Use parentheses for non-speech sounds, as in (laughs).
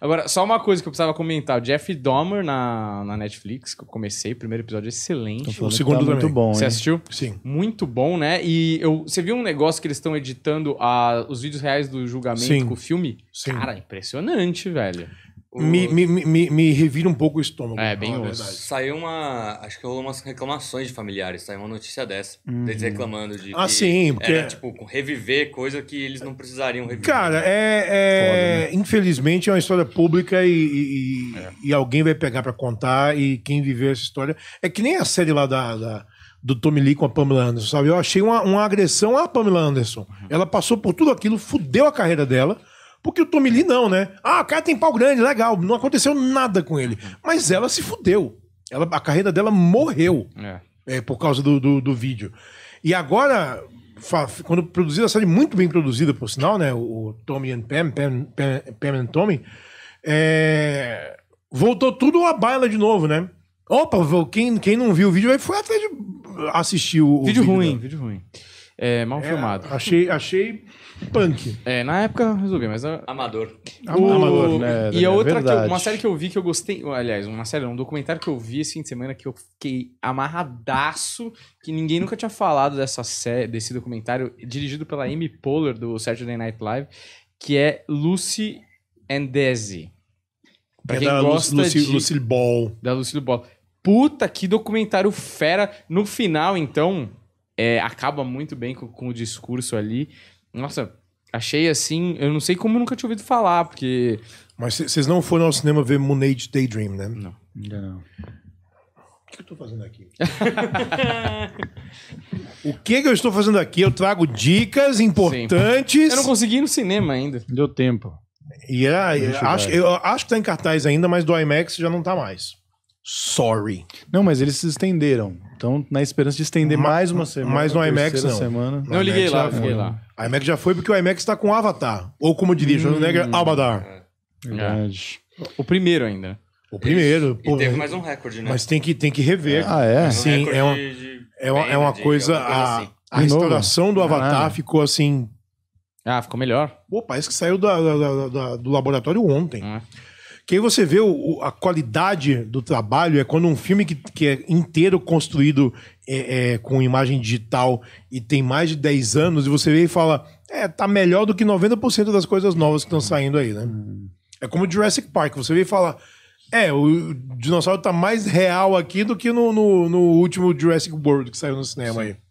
Agora, só uma coisa que eu precisava comentar. O Jeff Dahmer na, na Netflix, que eu comecei, primeiro episódio é excelente. O segundo tá também. muito bom. Você hein? assistiu? Sim. Muito bom, né? E eu, você viu um negócio que eles estão editando a, os vídeos reais do julgamento Sim. com o filme? Sim. Cara, impressionante, velho. Me, me, me, me revira um pouco o estômago. É, bem osso. Saiu uma. Acho que rolou umas reclamações de familiares, saiu uma notícia dessa. Hum. Deles reclamando de. Ah, sim, porque. Era, é- tipo, reviver coisa que eles não precisariam reviver. Cara, é. é... Foda, né? Infelizmente é uma história pública e, e, é. e alguém vai pegar para contar e quem viveu essa história. É que nem a série lá da... da do Tommy Lee com a Pamela Anderson, sabe? Eu achei uma, uma agressão à Pamela Anderson. Uhum. Ela passou por tudo aquilo, fudeu a carreira dela, porque o Tommy Lee não, né? Ah, o cara tem pau grande, legal. Não aconteceu nada com ele. Mas ela se fudeu. Ela, a carreira dela morreu é. É, por causa do, do, do, vídeo. E agora, quando produziram a série, muito bem produzida, por sinal, né? O Tommy and Pam, Pam, Pam, Pam and Tommy, é... voltou tudo à baila de novo, né? Opa, quem, quem não viu o vídeo vai foi atrás de assistir o. Vídeo, o vídeo ruim, dela. vídeo ruim. É, mal é, filmado. Achei, achei punk. É, na época resolvi, mas. a- Amador. O- Amador, né, E a é outra, que eu- uma série que eu vi que eu gostei. Aliás, uma série, um documentário que eu vi esse fim de semana que eu fiquei amarradaço, que ninguém nunca tinha falado dessa série, desse documentário, dirigido pela Amy Poehler do Saturday Night Live, que é Lucy and Desi. Pra é quem da Lu- gosta Lucy, de- Lucille Ball. da Lucille Ball. Puta que documentário fera. No final, então, é, acaba muito bem com, com o discurso ali. Nossa, achei assim. Eu não sei como eu nunca tinha ouvido falar, porque. Mas vocês não foram ao cinema ver Moon Age Daydream, né? Não. Ainda não. O que eu estou fazendo aqui? (laughs) o que, que, eu estou fazendo aqui? Eu trago dicas importantes. Sim. Eu não consegui ir no cinema ainda. Deu tempo. E yeah, é, acho, eu acho que está em cartaz ainda, mas do IMAX já não está mais. Sorry. Não, mas eles se estenderam. Então, na esperança de estender Ma mais uma semana. Mais no IMAX, não. Semana. Não, liguei lá, lá. A é. IMAX já foi porque o IMAX tá com Avatar. Ou como diria hum. Schwarzenegger, Avatar. Verdade. É. O primeiro ainda. O primeiro. E, pô, teve mais um recorde, né? Mas tem que, tem que rever. Ah, é? Sim, é uma, de, é é uma coisa... assim. a, restauração do Avatar ficou assim... Ah, ficou melhor. Pô, parece que saiu da, da, da, do laboratório ontem. Ah. Que aí você vê o, a qualidade do trabalho é quando um filme que, que é inteiro construído é, é, com imagem digital e tem mais de 10 anos, e você vê e fala, é, tá melhor do que 90% das coisas novas que estão saindo aí, né? É como Jurassic Park, você vê e fala, é, o dinossauro tá mais real aqui do que no, no, no último Jurassic World que saiu no cinema Sim. aí.